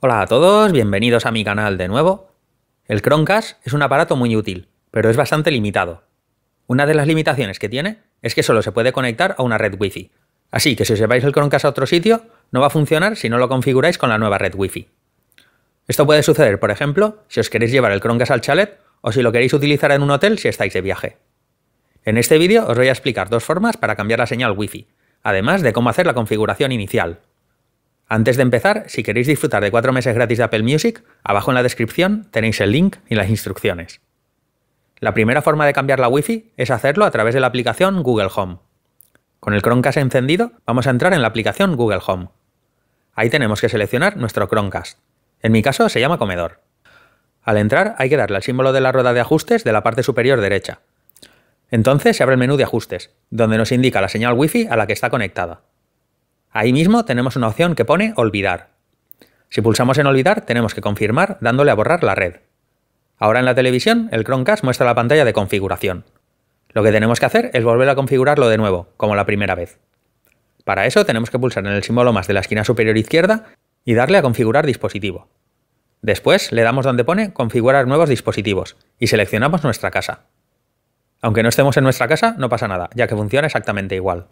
Hola a todos, bienvenidos a mi canal de nuevo. El Chromecast es un aparato muy útil, pero es bastante limitado. Una de las limitaciones que tiene es que solo se puede conectar a una red Wi-Fi. Así que si os lleváis el Chromecast a otro sitio, no va a funcionar si no lo configuráis con la nueva red Wi-Fi. Esto puede suceder, por ejemplo, si os queréis llevar el Chromecast al chalet o si lo queréis utilizar en un hotel si estáis de viaje. En este vídeo os voy a explicar dos formas para cambiar la señal Wi-Fi, además de cómo hacer la configuración inicial. Antes de empezar, si queréis disfrutar de cuatro meses gratis de Apple Music, abajo en la descripción tenéis el link y las instrucciones. La primera forma de cambiar la Wi-Fi es hacerlo a través de la aplicación Google Home. Con el Chromecast encendido, vamos a entrar en la aplicación Google Home. Ahí tenemos que seleccionar nuestro Chromecast. En mi caso se llama comedor. Al entrar hay que darle al símbolo de la rueda de ajustes de la parte superior derecha. Entonces se abre el menú de ajustes, donde nos indica la señal Wi-Fi a la que está conectada. Ahí mismo tenemos una opción que pone Olvidar. Si pulsamos en Olvidar, tenemos que confirmar dándole a borrar la red. Ahora en la televisión, el Chromecast muestra la pantalla de configuración. Lo que tenemos que hacer es volver a configurarlo de nuevo, como la primera vez. Para eso tenemos que pulsar en el símbolo más de la esquina superior izquierda y darle a configurar dispositivo. Después le damos donde pone configurar nuevos dispositivos y seleccionamos nuestra casa. Aunque no estemos en nuestra casa, no pasa nada, ya que funciona exactamente igual.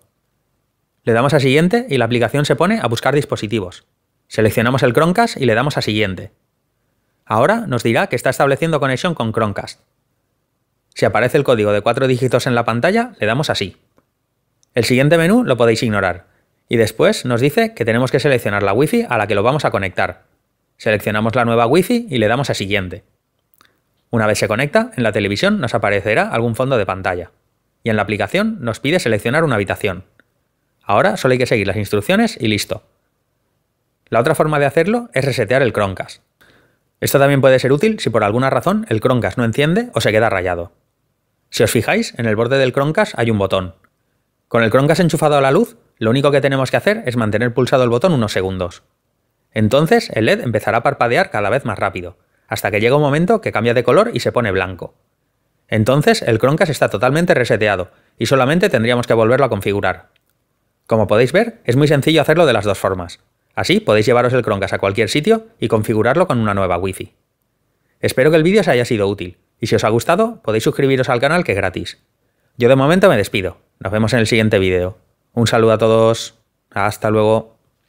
Le damos a siguiente y la aplicación se pone a buscar dispositivos. Seleccionamos el Chromecast y le damos a siguiente. Ahora nos dirá que está estableciendo conexión con Chromecast. Si aparece el código de cuatro dígitos en la pantalla, le damos así. El siguiente menú lo podéis ignorar. Y después nos dice que tenemos que seleccionar la Wi-Fi a la que lo vamos a conectar. Seleccionamos la nueva Wi-Fi y le damos a siguiente. Una vez se conecta, en la televisión nos aparecerá algún fondo de pantalla. Y en la aplicación nos pide seleccionar una habitación. Ahora solo hay que seguir las instrucciones y listo. La otra forma de hacerlo es resetear el croncast. Esto también puede ser útil si por alguna razón el croncast no enciende o se queda rayado. Si os fijáis, en el borde del croncast hay un botón. Con el croncast enchufado a la luz, lo único que tenemos que hacer es mantener pulsado el botón unos segundos. Entonces el LED empezará a parpadear cada vez más rápido, hasta que llega un momento que cambia de color y se pone blanco. Entonces el croncast está totalmente reseteado y solamente tendríamos que volverlo a configurar. Como podéis ver, es muy sencillo hacerlo de las dos formas. Así podéis llevaros el Chromecast a cualquier sitio y configurarlo con una nueva Wi-Fi. Espero que el vídeo os haya sido útil, y si os ha gustado, podéis suscribiros al canal que es gratis. Yo de momento me despido, nos vemos en el siguiente vídeo. Un saludo a todos, hasta luego.